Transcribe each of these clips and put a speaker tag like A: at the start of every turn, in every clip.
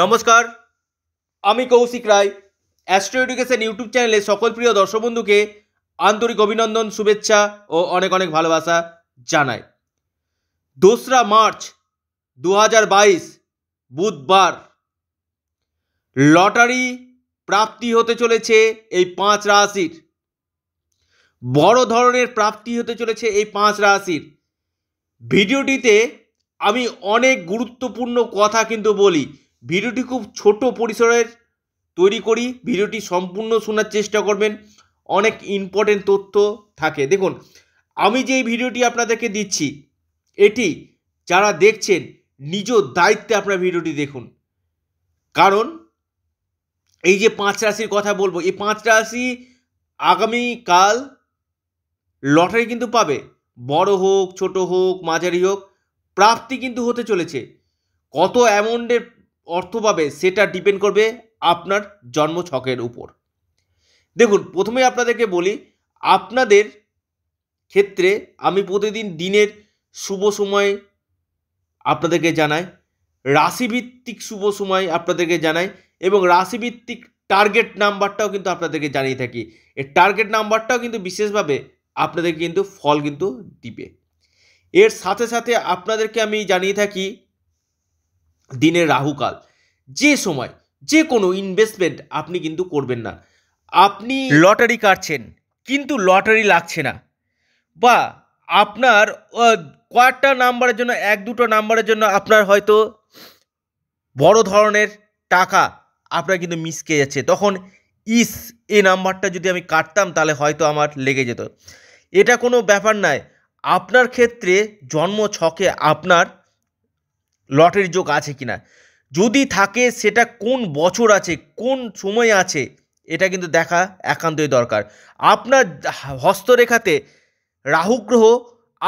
A: নমস্কার আমি Koushik Roy astro education YouTube চ্যানেলে সকল প্রিয় দর্শক বন্ধুকে আন্তরিক অভিনন্দন শুভেচ্ছা ও অনেক অনেক ভালোবাসা জানাই দোসরা মার্চ দু বুধবার লটারি প্রাপ্তি হতে চলেছে এই পাঁচ রাশির বড় ধরনের প্রাপ্তি হতে চলেছে এই পাঁচ রাশির ভিডিওটিতে আমি অনেক গুরুত্বপূর্ণ কথা কিন্তু বলি ভিডিওটি খুব ছোট পরিসরের তৈরি করি ভিডিওটি সম্পূর্ণ শোনার চেষ্টা করবেন অনেক ইম্পর্টেন্ট তথ্য থাকে দেখুন আমি যে ভিডিওটি আপনাদেরকে দিচ্ছি এটি যারা দেখছেন নিজ দায়িত্বে আপনার ভিডিওটি দেখুন কারণ এই যে পাঁচ রাশির কথা বলবো এই পাঁচ রাশি আগামীকাল লটারি কিন্তু পাবে বড় হোক ছোট হোক মাঝারি হোক প্রাপ্তি কিন্তু হতে চলেছে কত অ্যামাউন্টের অর্থ পাবে সেটা ডিপেন্ড করবে আপনার জন্ম ছকের উপর দেখুন প্রথমে আপনাদেরকে বলি আপনাদের ক্ষেত্রে আমি প্রতিদিন দিনের শুভ সময় আপনাদেরকে জানাই রাশিভিত্তিক শুভ সময় আপনাদেরকে জানাই এবং রাশিভিত্তিক টার্গেট নাম্বারটাও কিন্তু আপনাদেরকে জানিয়ে থাকি এর টার্গেট নাম্বারটাও কিন্তু বিশেষভাবে আপনাদেরকে কিন্তু ফল কিন্তু দিবে এর সাথে সাথে আপনাদেরকে আমি জানিয়ে থাকি দিনের রাহুকাল যে সময় যে কোনো ইনভেস্টমেন্ট আপনি কিন্তু করবেন না আপনি লটারি কাটছেন কিন্তু লটারি লাগছে না বা আপনার কয়েকটা নাম্বারের জন্য এক দুটো নাম্বারের জন্য আপনার হয়তো বড় ধরনের টাকা আপনার কিন্তু মিসকে যাচ্ছে তখন ইস এ নাম্বারটা যদি আমি কাটতাম তাহলে হয়তো আমার লেগে যেত এটা কোনো ব্যাপার নয় আপনার ক্ষেত্রে জন্ম ছকে আপনার লটের যোগ আছে কি না যদি থাকে সেটা কোন বছর আছে কোন সময় আছে এটা কিন্তু দেখা একান্তই দরকার আপনার হস্তরেখাতে রাহু গ্রহ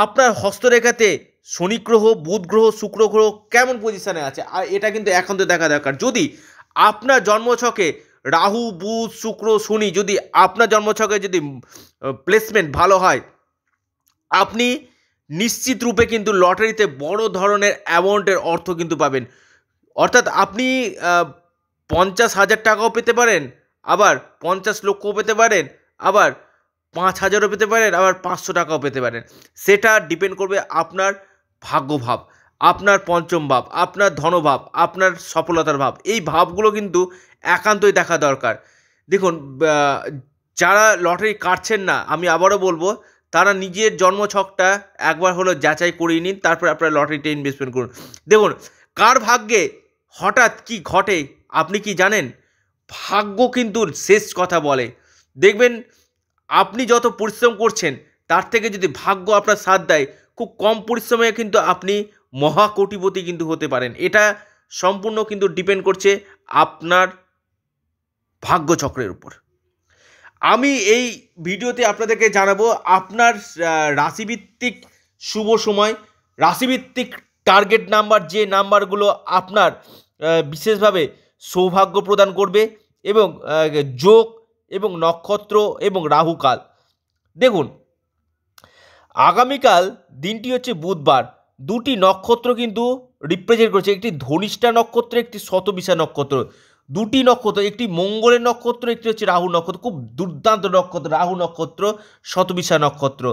A: আপনার হস্তরেখাতে শনি গ্রহ বুধ গ্রহ শুক্র গ্রহ কেমন পজিশানে আছে আর এটা কিন্তু একান্ত দেখা দরকার যদি আপনার জন্মছকে রাহু বুধ শুক্র শনি যদি আপনার জন্মছকে যদি প্লেসমেন্ট ভালো হয় আপনি নিশ্চিত রূপে কিন্তু লটারিতে বড় ধরনের অ্যামাউন্টের অর্থ কিন্তু পাবেন অর্থাৎ আপনি পঞ্চাশ হাজার টাকাও পেতে পারেন আবার পঞ্চাশ লক্ষও পেতে পারেন আবার পাঁচ হাজারও পেতে পারেন আবার পাঁচশো টাকাও পেতে পারেন সেটা ডিপেন্ড করবে আপনার ভাগ্যভাব আপনার পঞ্চম ভাব আপনার ধনভাব আপনার সফলতার ভাব এই ভাবগুলো কিন্তু একান্তই দেখা দরকার দেখুন যারা লটারি কাটছেন না আমি আবারও বলবো তারা নিজের জন্মছকটা একবার হলো যাচাই করিয়ে নিন তারপর আপনারা লটারিতে ইনভেস্টমেন্ট করুন দেখুন কার ভাগ্যে হঠাৎ কি ঘটে আপনি কি জানেন ভাগ্য কিন্তু শেষ কথা বলে দেখবেন আপনি যত পরিশ্রম করছেন তার থেকে যদি ভাগ্য আপনার সাথ দেয় খুব কম পরিশ্রমে কিন্তু আপনি মহাকোটিপতি কিন্তু হতে পারেন এটা সম্পূর্ণ কিন্তু ডিপেন্ড করছে আপনার ভাগ্যচক্রের উপর আমি এই ভিডিওতে আপনাদেরকে জানাবো আপনার রাশিভিত্তিক শুভ সময় রাশিভিত্তিক টার্গেট নাম্বার যে নাম্বারগুলো আপনার বিশেষভাবে সৌভাগ্য প্রদান করবে এবং যোগ এবং নক্ষত্র এবং রাহুকাল দেখুন আগামীকাল দিনটি হচ্ছে বুধবার দুটি নক্ষত্র কিন্তু রিপ্রেজেন্ট করছে একটি ধনিষ্ঠা নক্ষত্র একটি শতবিশা নক্ষত্র দুটি নক্ষত্র একটি মঙ্গলের নক্ষত্র একটি হচ্ছে রাহু নক্ষত্র খুব দুর্দান্ত নক্ষত্র রাহু নক্ষত্র শতবিশা নক্ষত্র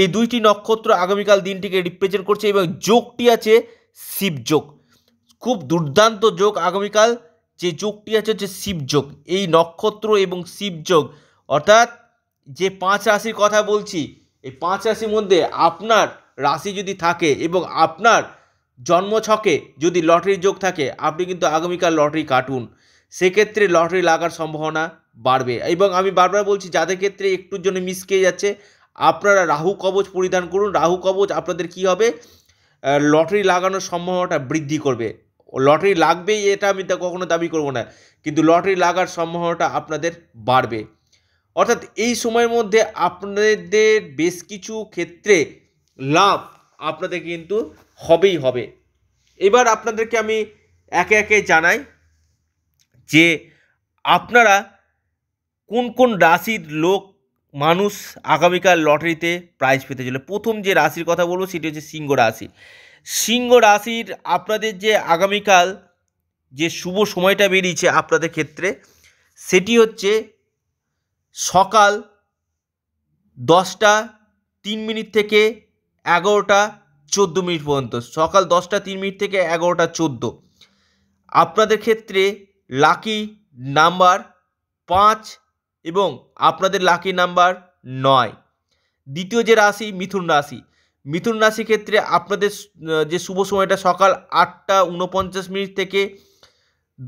A: এই দুইটি নক্ষত্র আগামীকাল দিনটিকে রিপ্রেজেন্ট করছে এবং যোগটি আছে শিবযোগ খুব দুর্দান্ত যোগ আগামীকাল যে যোগটি আছে হচ্ছে শিবযোগ এই নক্ষত্র এবং শিবযোগ অর্থাৎ যে পাঁচ রাশির কথা বলছি এই পাঁচ রাশির মধ্যে আপনার রাশি যদি থাকে এবং আপনার জন্মছকে যদি লটারি যোগ থাকে আপনি কিন্তু আগামীকাল লটারি কাটুন সেক্ষেত্রে লটারি লাগার সম্ভাবনা বাড়বে এবং আমি বারবার বলছি যাদের ক্ষেত্রে একটুর জন্য খেয়ে যাচ্ছে আপনারা রাহু কবচ পরিধান করুন রাহু কবচ আপনাদের কি হবে লটারি লাগানোর সম্ভাবনাটা বৃদ্ধি করবে লটারি লাগবেই এটা আমি তা কখনো দাবি করব না কিন্তু লটারি লাগার সম্ভাবনাটা আপনাদের বাড়বে অর্থাৎ এই সময়ের মধ্যে আপনাদের বেশ কিছু ক্ষেত্রে লাভ আপনাদের কিন্তু হবেই হবে এবার আপনাদেরকে আমি একে একে জানাই যে আপনারা কোন কোন রাশির লোক মানুষ আগামীকাল লটারিতে প্রাইজ পেতে চলে প্রথম যে রাশির কথা বলবো সেটি হচ্ছে সিংহ রাশি সিংহ রাশির আপনাদের যে আগামীকাল যে শুভ সময়টা বেরিয়েছে আপনাদের ক্ষেত্রে সেটি হচ্ছে সকাল দশটা তিন মিনিট থেকে এগারোটা চোদ্দো মিনিট পর্যন্ত সকাল দশটা তিন মিনিট থেকে এগারোটা চোদ্দো আপনাদের ক্ষেত্রে লাকি নাম্বার পাঁচ এবং আপনাদের লাকি নাম্বার নয় দ্বিতীয় যে রাশি মিথুন রাশি মিথুন রাশি ক্ষেত্রে আপনাদের যে শুভ সময়টা সকাল আটটা উনপঞ্চাশ মিনিট থেকে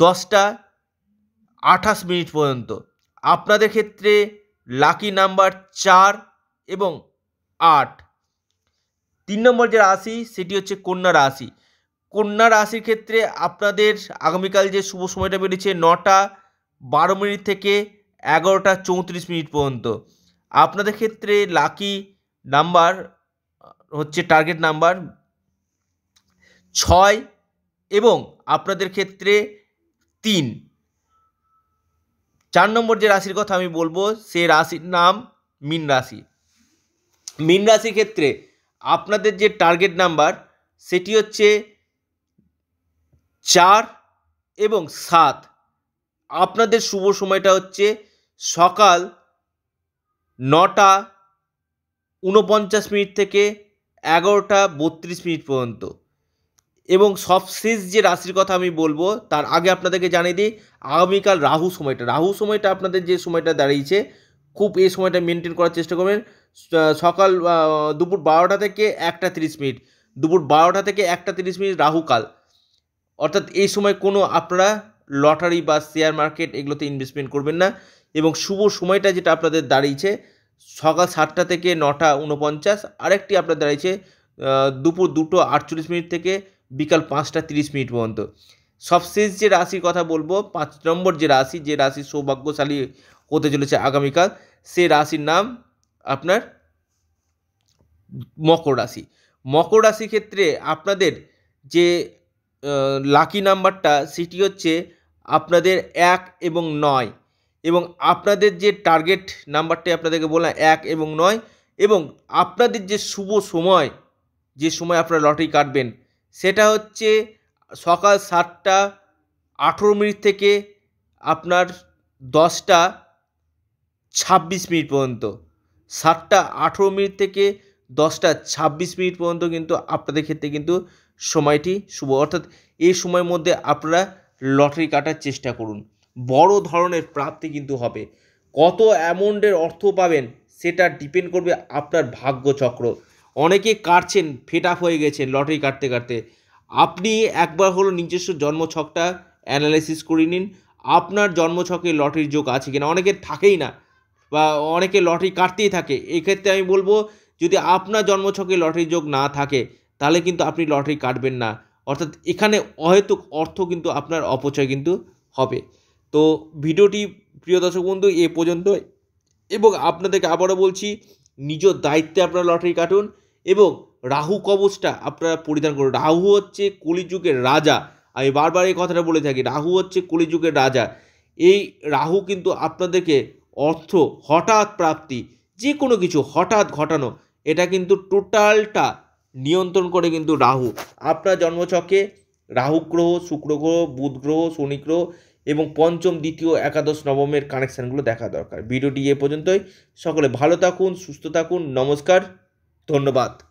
A: দশটা আঠাশ মিনিট পর্যন্ত আপনাদের ক্ষেত্রে লাকি নাম্বার চার এবং আট তিন নম্বর যে রাশি সেটি হচ্ছে কন্যা রাশি কন্যা রাশির ক্ষেত্রে আপনাদের আগামীকাল যে শুভ সময়টা বেরিয়েছে নটা বারো মিনিট থেকে এগারোটা চৌত্রিশ মিনিট পর্যন্ত আপনাদের ক্ষেত্রে লাকি নাম্বার হচ্ছে টার্গেট নাম্বার ছয় এবং আপনাদের ক্ষেত্রে তিন চার নম্বর যে রাশির কথা আমি বলবো সে রাশির নাম মিন রাশি মিন রাশির ক্ষেত্রে আপনাদের যে টার্গেট নাম্বার সেটি হচ্ছে চার এবং সাত আপনাদের শুভ সময়টা হচ্ছে সকাল নটা ঊনপঞ্চাশ মিনিট থেকে এগারোটা বত্রিশ মিনিট পর্যন্ত এবং সবশেষ যে রাশির কথা আমি বলবো তার আগে আপনাদেরকে জানিয়ে দিই আগামীকাল রাহু সময়টা রাহু সময়টা আপনাদের যে সময়টা দাঁড়িয়েছে খুব এই সময়টা মেনটেন করার চেষ্টা করবেন সকাল দুপুর বারোটা থেকে একটা তিরিশ মিনিট দুপুর বারোটা থেকে একটা তিরিশ মিনিট রাহুকাল অর্থাৎ এই সময় কোনো আপনারা লটারি বা শেয়ার মার্কেট এগুলোতে ইনভেস্টমেন্ট করবেন না এবং শুভ সময়টা যেটা আপনাদের দাঁড়িয়েছে সকাল সাতটা থেকে নটা উনপঞ্চাশ আরেকটি আপনার দাঁড়িয়েছে দুপুর দুটো আটচল্লিশ মিনিট থেকে বিকাল পাঁচটা তিরিশ মিনিট পর্যন্ত সবশেষ যে রাশির কথা বলবো পাঁচ নম্বর যে রাশি যে রাশি সৌভাগ্যশালী হতে চলেছে আগামীকাল সে রাশির নাম আপনার মকর রাশি মকর রাশির ক্ষেত্রে আপনাদের যে লাকি নাম্বারটা সেটি হচ্ছে আপনাদের এক এবং নয় এবং আপনাদের যে টার্গেট নাম্বারটি আপনাদেরকে বললাম এক এবং নয় এবং আপনাদের যে শুভ সময় যে সময় আপনারা লটারি কাটবেন সেটা হচ্ছে সকাল সাতটা আঠেরো মিনিট থেকে আপনার দশটা ছাব্বিশ মিনিট পর্যন্ত সাতটা আঠেরো মিনিট থেকে দশটা ছাব্বিশ মিনিট পর্যন্ত কিন্তু আপনাদের ক্ষেত্রে কিন্তু সময়টি শুভ অর্থাৎ এই সময়ের মধ্যে আপনারা লটারি কাটার চেষ্টা করুন বড় ধরনের প্রাপ্তি কিন্তু হবে কত অ্যামাউন্টের অর্থ পাবেন সেটা ডিপেন্ড করবে আপনার ভাগ্যচক্র অনেকে কাটছেন আপ হয়ে গেছেন লটারি কাটতে কাটতে আপনি একবার হলো নিজস্ব জন্মছকটা অ্যানালাইসিস করে নিন আপনার জন্মছকে লটারির যোগ আছে কিনা অনেকের থাকেই না বা অনেকে লটারি কাটতেই থাকে এক্ষেত্রে আমি বলবো যদি আপনার জন্মছকে লটারির যোগ না থাকে তাহলে কিন্তু আপনি লটারি কাটবেন না অর্থাৎ এখানে অহেতুক অর্থ কিন্তু আপনার অপচয় কিন্তু হবে তো ভিডিওটি প্রিয় দর্শক বন্ধু এ পর্যন্ত এবং আপনাদেরকে আবারও বলছি নিজ দায়িত্বে আপনারা লটারি কাটুন এবং রাহু কবচটা আপনারা পরিধান করুন রাহু হচ্ছে কলিযুগের রাজা আমি বারবার এই কথাটা বলে থাকি রাহু হচ্ছে কলিযুগের রাজা এই রাহু কিন্তু আপনাদেরকে অর্থ হঠাৎ প্রাপ্তি যে কোনো কিছু হঠাৎ ঘটানো এটা কিন্তু টোটালটা নিয়ন্ত্রণ করে কিন্তু রাহু আপনার জন্মচকে রাহু গ্রহ শুক্র গ্রহ বুধ গ্রহ শনি গ্রহ এবং পঞ্চম দ্বিতীয় একাদশ নবমের কানেকশানগুলো দেখা দরকার ভিডিওটি এ পর্যন্তই সকলে ভালো থাকুন সুস্থ থাকুন নমস্কার ধন্যবাদ